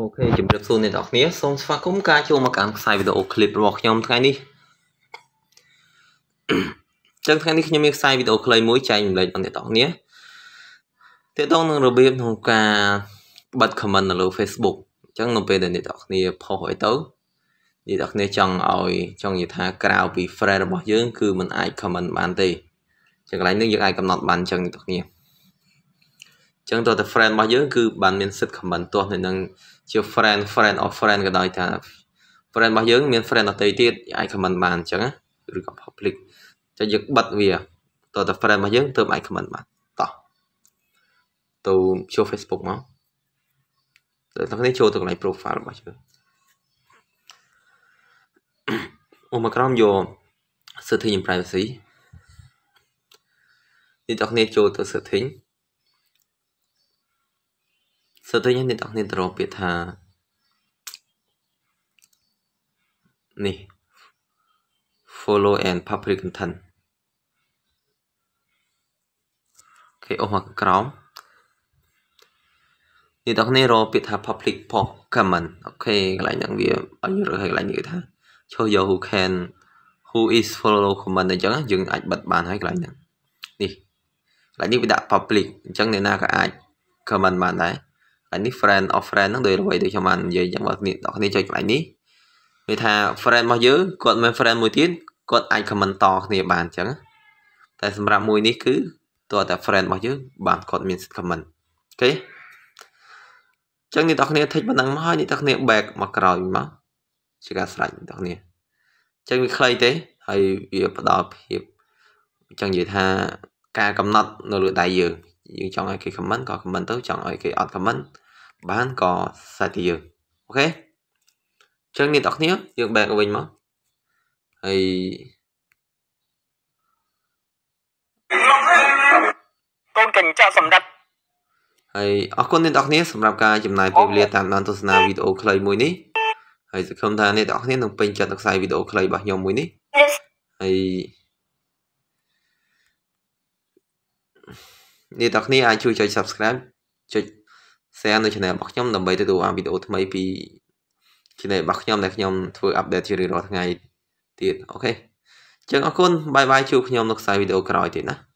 អូខេជម្រាបសួរអ្នកនរគ្នាសូមស្វាគមន៍ការចូលមកកាន់ខ្សែវីដេអូឃ្លីបរបស់ខ្ញុំថ្ងៃនេះចឹងថ្ងៃនេះខ្ញុំមានខ្សែវីដេអូខ្លី មួយចែករំលែកដល់អ្នកនរគ្នាទាក់ទងនឹងរបៀបក្នុងការបិទ comment នៅលើ Facebook អញ្ចឹងនៅពេលដែលអ្នកនរគ្នាផុសឲ្យទៅអ្នកនរគ្នាចង់ឲ្យ ចង់និយាយថាក្រៅពី friend របស់យើង គឺมันអាច comment បានទេចឹងកន្លែងនេះយើងអាចកំណត់បានចឹងអ្នកនរគ្នាចឹងតើតែ friend របស់យើងគឺបានមានសិទ្ធិ comment ទាស់នៅនឹងជា friend friend of friend ក៏ដោយថា friend របស់យើង មាន friend ដទៃទៀតអាច comment បានអញ្ចឹងឬក៏ public ចឹងយើងបិទវាតើតើ friend របស់យើងទើបអាច comment បានតោះទៅចូល Facebook មកទៅដល់នេះចូលទៅកន្លែង profile របស់យើងអូមកក្រោមយក setting privacy នេះដល់នេះចូលទៅ setting សូត្រញ៉េះអ្នកទាំងគ្នាទៅរកពាក្យថានេះ follow and public content គេអស់មកក្រោមអ្នកទាំងគ្នារកពាក្យថា public post comment អូខេកន្លែងហ្នឹងវាអញរកហើយកន្លែងនិយាយថា show you who can who is follow comment អញ្ចឹងយើងអាចបិទបានហើយកន្លែងហ្នឹងនេះកន្លែងនេះវាដាក់ public អញ្ចឹងអ្នកណាក៏អាច comment បានដែរអានេះ friend of friend ហ្នឹងដូចអ្វីដូចខ្ញុំបាននិយាយចឹងបងប្អូនគ្នាចូលចំណុចនេះវាថា friend របស់យើងគាត់មាន friend មួយទៀតគាត់អាច comment តគ្នា បានចឹងតែសម្រាប់មួយនេះគឺតើតា friend របស់យើងបានគាត់មាន comment អូខេចឹងអ្នកនរគ្នាថេកប៉ុណ្ណឹងមកហើយអ្នកនរគ្នា back មកក្រោយមកជាការស្រេចអ្នកនរគ្នាចឹងវាខ្លីទេហើយវាផ្ដល់ភាពចឹងនិយាយថាការកំណត់នៅលើដៃយើងយើងចង់ឲ្យគេ comment ក៏ comment ទៅចង់ឲ្យគេអត់ comment បានក៏សាច់ទៅយើងអូខេអញ្ចឹងអ្នកនរគ្នាយើង back វិញមកហើយកូនកញ្ចក់សម្រាប់ហើយអរគុណអ្នកនរគ្នាសម្រាប់ការចំណាយពេលវេលា តាមដានទស្សនាវីដេអូខ្លីមួយនេះហើយសង្ឃឹមថាអ្នកនរគ្នានឹងពេញចិត្តនឹងខ្សែវីដេអូខ្លីរបស់ខ្ញុំមួយនេះហើយអ្នកទាំងគ្នាអាចជួយចុច Subscribe ចុច Share នៅ Channel របស់ខ្ញុំដើម្បីទទួលបានវីដេអូថ្មីពី Channel របស់ខ្ញុំដែលខ្ញុំធ្វើ Update ជារៀងរាល់ថ្ងៃទៀតអូខេអញ្ចឹងអរគុណបាយបាយជួបខ្ញុំនៅខ្សែវីដេអូក្រោយទៀតណា